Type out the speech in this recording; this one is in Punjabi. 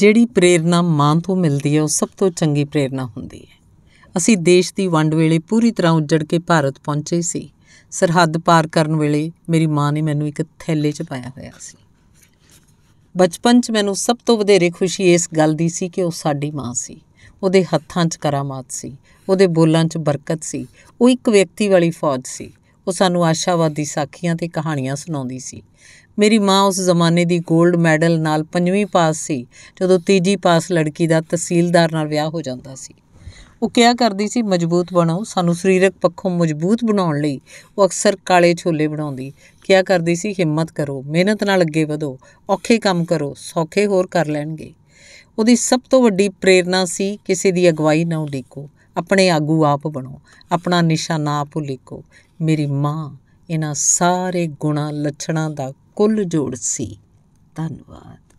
ਜਿਹੜੀ ਪ੍ਰੇਰਣਾ ਮਾਂ ਤੋਂ ਮਿਲਦੀ ਹੈ ਉਹ ਸਭ ਤੋਂ ਚੰਗੀ ਪ੍ਰੇਰਣਾ ਹੁੰਦੀ ਹੈ ਅਸੀਂ ਦੇਸ਼ ਦੀ ਵੰਡ ਵੇਲੇ ਪੂਰੀ ਤਰ੍ਹਾਂ ਉੱਜੜ ਕੇ ਭਾਰਤ ਪਹੁੰਚੇ ਸੀ ਸਰਹੱਦ ਪਾਰ ਕਰਨ ਵੇਲੇ ਮੇਰੀ ਮਾਂ ਨੇ ਮੈਨੂੰ ਇੱਕ ਥੈਲੇ 'ਚ ਪਾਇਆ ਹੋਇਆ ਸੀ ਬਚਪਨ 'ਚ ਮੈਨੂੰ ਸਭ ਤੋਂ ਵਧੇਰੇ ਖੁਸ਼ੀ ਇਸ ਗੱਲ ਦੀ ਸੀ ਕਿ ਉਹ ਸਾਡੀ ਮਾਂ ਸੀ ਉਹਦੇ ਹੱਥਾਂ 'ਚ ਕਰਾਮਾਤ ਸੀ ਉਹਦੇ ਬੋਲਾਂ 'ਚ ਬਰਕਤ ਸੀ ਉਹ ਇੱਕ ਵਿਅਕਤੀ ਵਾਲੀ ਫੌਜ ਸੀ ਉਹ ਸਾਨੂੰ ਆਸ਼ਾਵਾਦੀ ਸਾਖੀਆਂ ਤੇ ਕਹਾਣੀਆਂ ਸੁਣਾਉਂਦੀ ਸੀ ਮੇਰੀ ਮਾਂ ਉਸ ਜ਼ਮਾਨੇ ਦੀ 골ਡ ਮੈਡਲ ਨਾਲ ਪੰਜਵੀਂ ਪਾਸ ਸੀ ਜਦੋਂ ਤੀਜੀ ਪਾਸ ਲੜਕੀ ਦਾ ਤਹਿਸੀਲਦਾਰ ਨਾਲ ਵਿਆਹ ਹੋ ਜਾਂਦਾ ਸੀ ਉਹ ਕਿਹਾ ਕਰਦੀ ਸੀ ਮਜ਼ਬੂਤ ਬਣੋ ਸਾਨੂੰ ਸਰੀਰਕ ਪੱਖੋਂ ਮਜ਼ਬੂਤ ਬਣਾਉਣ ਲਈ ਉਹ ਅਕਸਰ ਕਾਲੇ ਛੋਲੇ ਬਣਾਉਂਦੀ ਕਿਹਾ ਕਰਦੀ ਸੀ ਹਿੰਮਤ ਕਰੋ ਮਿਹਨਤ ਨਾਲ ਅੱਗੇ ਵਧੋ ਔਖੇ ਕੰਮ ਕਰੋ ਸੌਖੇ ਹੋਰ ਕਰ ਲੈਣਗੇ ਉਹਦੀ ਸਭ ਤੋਂ ਵੱਡੀ ਪ੍ਰੇਰਣਾ ਸੀ ਕਿਸੇ ਦੀ ਅਗਵਾਈ ਨਾ ਉਡੀਕੋ ਆਪਣੇ ਆਗੂ ਆਪ ਬਣੋ ਆਪਣਾ ਨਿਸ਼ਾਨਾ ਆਪ ਲਿਖੋ ਮੇਰੀ ਮਾਂ ਇਹਨਾਂ ਸਾਰੇ ਗੁਣਾ ਲੱਛਣਾਂ ਦਾ ਕੁੱਲ ਜੋੜ ਸੀ ਧੰਨਵਾਦ